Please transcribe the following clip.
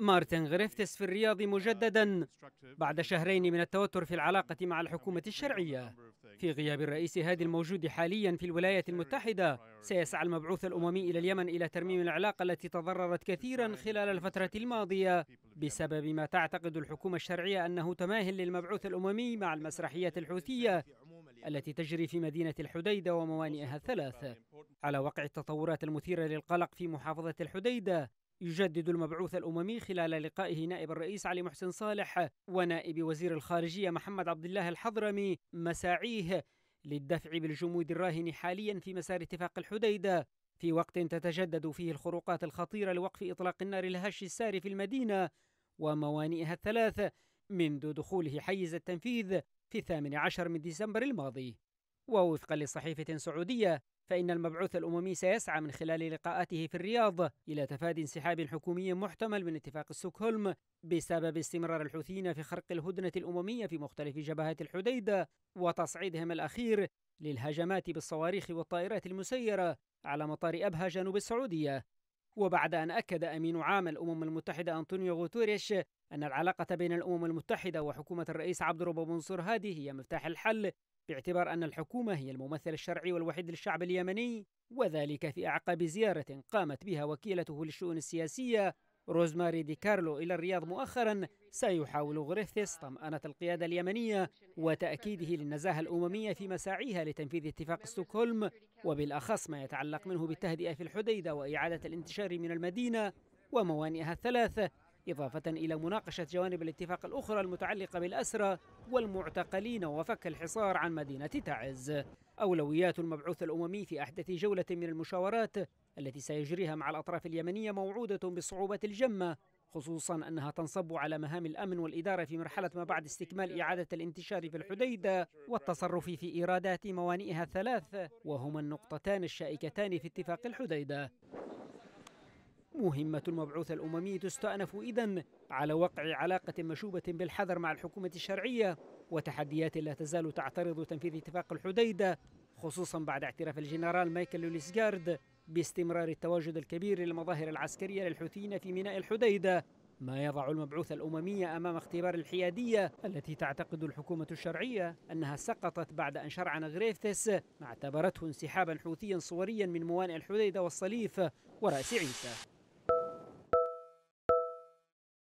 مارتن غريفتس في الرياض مجددا بعد شهرين من التوتر في العلاقة مع الحكومة الشرعية في غياب الرئيس هادي الموجود حاليا في الولايات المتحدة سيسعى المبعوث الأممي إلى اليمن إلى ترميم العلاقة التي تضررت كثيرا خلال الفترة الماضية بسبب ما تعتقد الحكومة الشرعية أنه تماهل للمبعوث الأممي مع المسرحيات الحوثية التي تجري في مدينة الحديدة وموانئها الثلاث على وقع التطورات المثيرة للقلق في محافظة الحديدة يجدد المبعوث الأممي خلال لقائه نائب الرئيس علي محسن صالح ونائب وزير الخارجية محمد عبد الله الحضرمي مساعيه للدفع بالجمود الراهن حاليا في مسار اتفاق الحديدة في وقت تتجدد فيه الخروقات الخطيرة لوقف إطلاق النار الهش الساري في المدينة وموانئها الثلاث منذ دخوله حيز التنفيذ في الثامن عشر من ديسمبر الماضي ووفقا لصحيفة سعودية فإن المبعوث الأممي سيسعى من خلال لقاءاته في الرياض إلى تفادي انسحاب حكومي محتمل من اتفاق ستوكهولم بسبب استمرار الحوثيين في خرق الهدنة الأممية في مختلف جبهات الحديدة وتصعيدهم الأخير للهجمات بالصواريخ والطائرات المسيرة على مطار أبها جنوب السعودية وبعد أن أكد أمين عام الأمم المتحدة أنطونيو غوتوريش أن العلاقة بين الأمم المتحدة وحكومة الرئيس عبد الرب منصور هادي هي مفتاح الحل باعتبار أن الحكومة هي الممثل الشرعي والوحيد للشعب اليمني وذلك في أعقاب زيارة قامت بها وكيلته للشؤون السياسية روزماري دي كارلو إلى الرياض مؤخرا سيحاول غريفيث طمأنة القيادة اليمنية وتأكيده للنزاهة الأممية في مساعيها لتنفيذ اتفاق ستوكهولم وبالأخص ما يتعلق منه بالتهدئة في الحديدة وإعادة الانتشار من المدينة وموانئها الثلاثة إضافة إلى مناقشة جوانب الاتفاق الأخرى المتعلقة بالأسرى والمعتقلين وفك الحصار عن مدينة تعز أولويات المبعوث الأممي في أحدث جولة من المشاورات التي سيجريها مع الأطراف اليمنية موعودة بالصعوبة الجمة خصوصا أنها تنصب على مهام الأمن والإدارة في مرحلة ما بعد استكمال إعادة الانتشار في الحديدة والتصرف في إيرادات موانئها الثلاث وهما النقطتان الشائكتان في اتفاق الحديدة مهمة المبعوث الأممي تستأنف إذا على وقع علاقة مشوبة بالحذر مع الحكومة الشرعية وتحديات لا تزال تعترض تنفيذ اتفاق الحديدة خصوصا بعد اعتراف الجنرال مايكل لوليسغارد باستمرار التواجد الكبير للمظاهر العسكرية للحوثيين في ميناء الحديدة ما يضع المبعوث الأممي أمام اختبار الحيادية التي تعتقد الحكومة الشرعية أنها سقطت بعد أن شرعن غريفتس ما اعتبرته انسحابا حوثيا صوريا من موانئ الحديدة والصليف ورأس عيسى